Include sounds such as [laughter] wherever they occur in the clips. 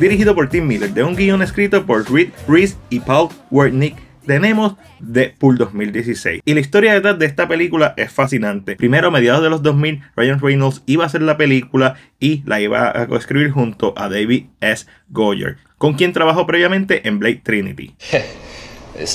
dirigido por Tim Miller, de un guion escrito por Reed Reese y Paul Wernick tenemos The Pool 2016. Y la historia edad de esta película es fascinante. Primero, a mediados de los 2000, Ryan Reynolds iba a hacer la película y la iba a escribir junto a David S. Goyer, con quien trabajó previamente en Blade Trinity. [laughs]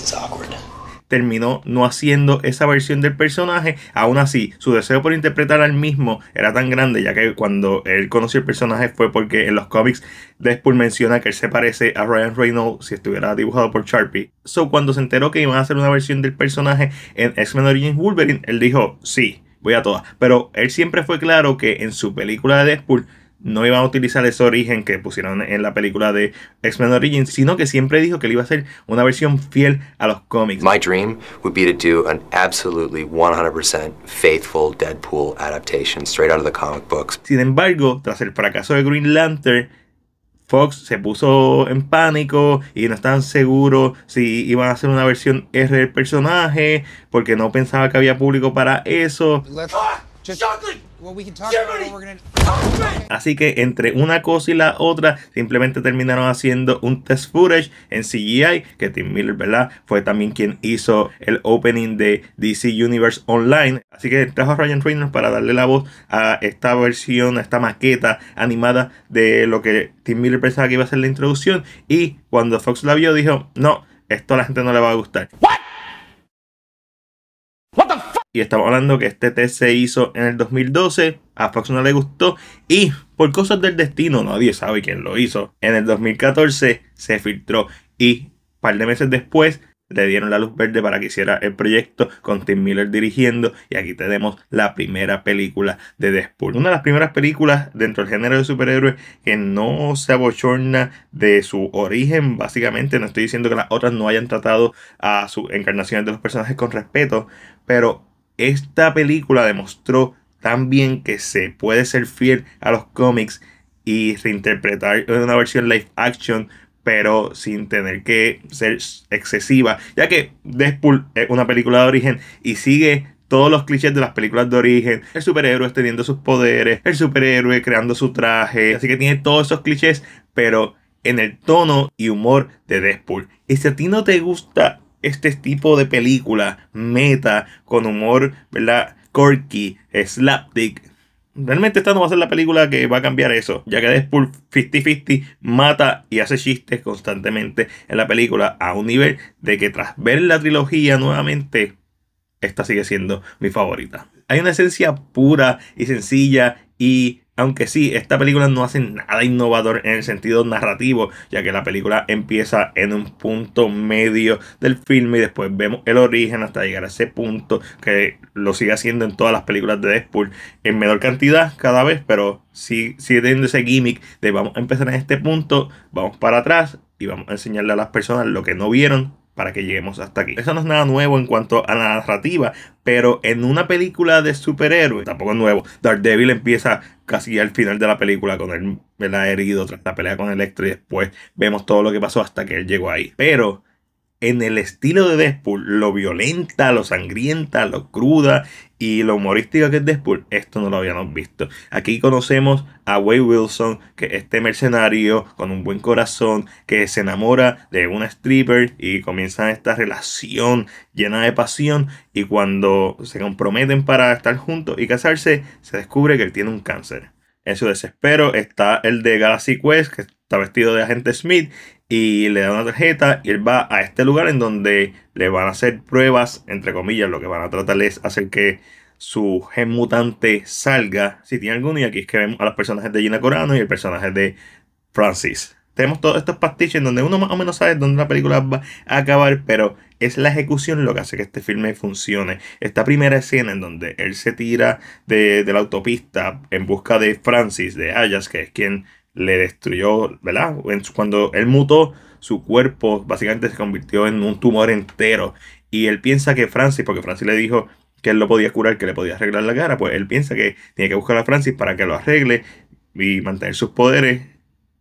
terminó no haciendo esa versión del personaje. Aún así, su deseo por interpretar al mismo era tan grande, ya que cuando él conoció el personaje fue porque en los cómics Deadpool menciona que él se parece a Ryan Reynolds si estuviera dibujado por Sharpie. So, cuando se enteró que iban a hacer una versión del personaje en X-Men Origins Wolverine, él dijo, sí, voy a todas. Pero él siempre fue claro que en su película de Deadpool no iban a utilizar ese origen que pusieron en la película de X-Men Origins, sino que siempre dijo que le iba a hacer una versión fiel a los cómics. My dream would be to do an absolutely 100% faithful Deadpool adaptation straight out of the comic books. Sin embargo, tras el fracaso de Green Lantern, Fox se puso en pánico y no estaban seguros si iban a hacer una versión R del personaje porque no pensaba que había público para eso. Ah, Así que entre una cosa y la otra, simplemente terminaron haciendo un test footage en CGI, que Tim Miller, ¿verdad? Fue también quien hizo el opening de DC Universe Online. Así que trajo a Ryan Reynolds para darle la voz a esta versión, a esta maqueta animada de lo que Tim Miller pensaba que iba a ser la introducción. Y cuando Fox la vio, dijo, no, esto a la gente no le va a gustar. ¿Qué? Y estamos hablando que este test se hizo en el 2012, a Fox no le gustó y por cosas del destino, nadie sabe quién lo hizo. En el 2014 se filtró y un par de meses después le dieron la luz verde para que hiciera el proyecto con Tim Miller dirigiendo y aquí tenemos la primera película de Deadpool. Una de las primeras películas dentro del género de superhéroes que no se abochorna de su origen, básicamente no estoy diciendo que las otras no hayan tratado a sus encarnaciones de los personajes con respeto, pero esta película demostró también que se puede ser fiel a los cómics y reinterpretar en una versión live action, pero sin tener que ser excesiva, ya que Deadpool es una película de origen y sigue todos los clichés de las películas de origen, el superhéroe teniendo sus poderes, el superhéroe creando su traje, así que tiene todos esos clichés, pero en el tono y humor de Deadpool. Y si a ti no te gusta este tipo de película meta, con humor, ¿verdad? Corky, slapdick. Realmente esta no va a ser la película que va a cambiar eso, ya que Deadpool 50-50 mata y hace chistes constantemente en la película a un nivel de que tras ver la trilogía nuevamente, esta sigue siendo mi favorita. Hay una esencia pura y sencilla y aunque sí, esta película no hace nada innovador en el sentido narrativo, ya que la película empieza en un punto medio del filme y después vemos el origen hasta llegar a ese punto que lo sigue haciendo en todas las películas de Deadpool, en menor cantidad cada vez, pero sí, sigue teniendo ese gimmick de vamos a empezar en este punto, vamos para atrás y vamos a enseñarle a las personas lo que no vieron para que lleguemos hasta aquí. Eso no es nada nuevo en cuanto a la narrativa, pero en una película de superhéroes tampoco es nuevo. Daredevil empieza casi al final de la película con él ha herido tras la pelea con Electro y después vemos todo lo que pasó hasta que él llegó ahí. Pero en el estilo de Deadpool, lo violenta, lo sangrienta, lo cruda y lo humorística que es Deadpool, esto no lo habíamos visto. Aquí conocemos a Wade Wilson, que es este mercenario con un buen corazón, que se enamora de una stripper y comienza esta relación llena de pasión y cuando se comprometen para estar juntos y casarse, se descubre que él tiene un cáncer. En su desespero está el de Galaxy Quest, que está vestido de agente Smith y le da una tarjeta y él va a este lugar en donde le van a hacer pruebas, entre comillas, lo que van a tratar es hacer que su gen mutante salga, si tiene alguno, y aquí es que vemos a los personajes de Gina Corano y el personaje de Francis. Tenemos todos estos pastiches en donde uno más o menos sabe dónde la película va a acabar, pero es la ejecución lo que hace que este filme funcione. Esta primera escena en donde él se tira de, la autopista en busca de Francis, de Ayas, que es quien le destruyó, ¿verdad? Cuando él mutó, su cuerpo básicamente se convirtió en un tumor entero. Y él piensa que Francis, porque Francis le dijo que él lo podía curar, que le podía arreglar la cara, pues él piensa que tiene que buscar a Francis para que lo arregle y mantener sus poderes.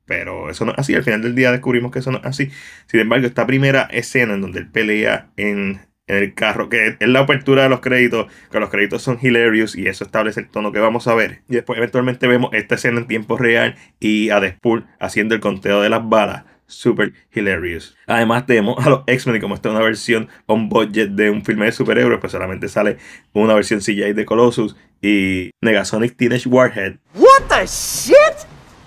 Pero eso no es así. Al final del día descubrimos que eso no es así. Sin embargo, esta primera escena en donde él pelea en en el carro, que es la apertura de los créditos, que los créditos son hilarious y eso establece el tono que vamos a ver. Y después eventualmente vemos esta escena en tiempo real y a Deadpool haciendo el conteo de las balas. Super hilarious. Además tenemos a los X-Men y como esta una versión on budget de un filme de superhéroes, pues solamente sale una versión CGI de Colossus y Negasonic Teenage Warhead. What the shit?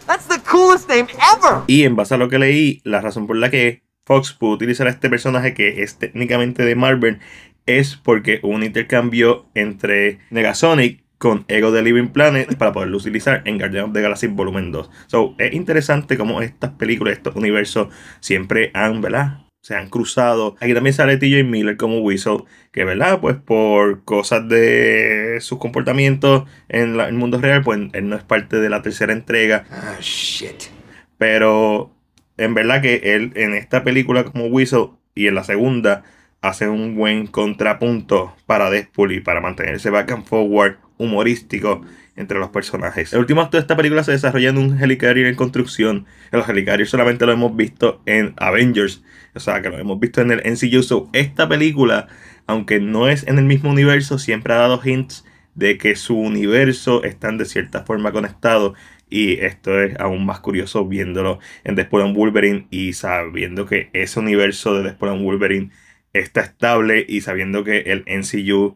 That's the coolest name ever. Y en base a lo que leí, la razón por la que Fox pudo utilizar a este personaje que es técnicamente de Marvel es porque hubo un intercambio entre Negasonic con Ego de Living Planet para poderlo utilizar en Guardians of the Galaxy Volumen 2. So, es interesante cómo estas películas, estos universos siempre han, ¿verdad? Se han cruzado. Aquí también sale TJ Miller como Whistle, que, ¿verdad? Pues por cosas de sus comportamientos en el mundo real, pues él no es parte de la tercera entrega. Ah, shit. Pero en verdad que él en esta película como Whistle y en la segunda hace un buen contrapunto para Deadpool y para mantenerse back and forward humorístico entre los personajes. El último acto de esta película se desarrolla en un helicarrier en construcción. El helicarios solamente lo hemos visto en Avengers, o sea que lo hemos visto en el NCU. So, esta película, aunque no es en el mismo universo, siempre ha dado hints de que su universo está de cierta forma conectado y esto es aún más curioso viéndolo en Deadpool Wolverine y sabiendo que ese universo de Deadpool Wolverine está estable y sabiendo que el NCU,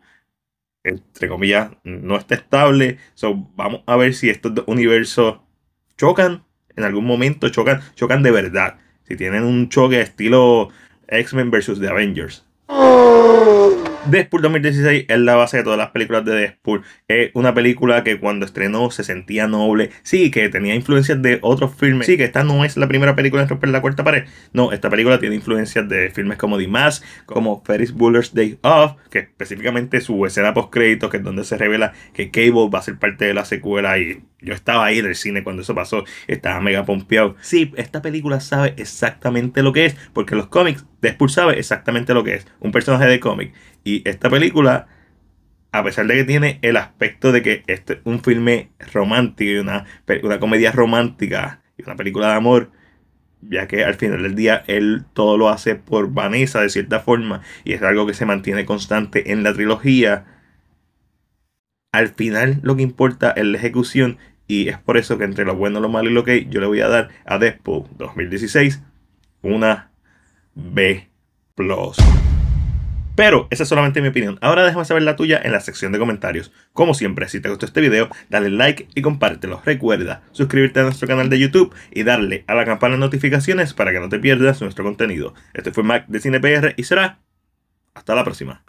entre comillas, no está estable. So, vamos a ver si estos dos universos chocan en algún momento, chocan, chocan de verdad. Si tienen un choque estilo X-Men versus The Avengers. Oh. Deadpool 2016 es la base de todas las películas de Deadpool. Es una película que cuando estrenó se sentía noble. Sí, que tenía influencias de otros filmes. Sí, que esta no es la primera película en romper la cuarta pared. No, esta película tiene influencias de filmes como The como Ferris Bueller's Day Off, que específicamente su escena post crédito, que es donde se revela que Cable va a ser parte de la secuela y yo estaba ahí en el cine cuando eso pasó, estaba mega pompeado. Sí, esta película sabe exactamente lo que es, porque los cómics, Deadpool sabe exactamente lo que es, un personaje de cómic. Y esta película, a pesar de que tiene el aspecto de que este es un filme romántico y una, una comedia romántica y una película de amor, ya que al final del día él todo lo hace por Vanessa de cierta forma, y es algo que se mantiene constante en la trilogía al final lo que importa es la ejecución y es por eso que entre lo bueno, lo malo y lo que yo le voy a dar a Deadpool 2016 una B+. Pero esa es solamente mi opinión. Ahora déjame saber la tuya en la sección de comentarios. Como siempre, si te gustó este video, dale like y compártelo. Recuerda suscribirte a nuestro canal de YouTube y darle a la campana de notificaciones para que no te pierdas nuestro contenido. Este fue Mac de CinePR y será hasta la próxima.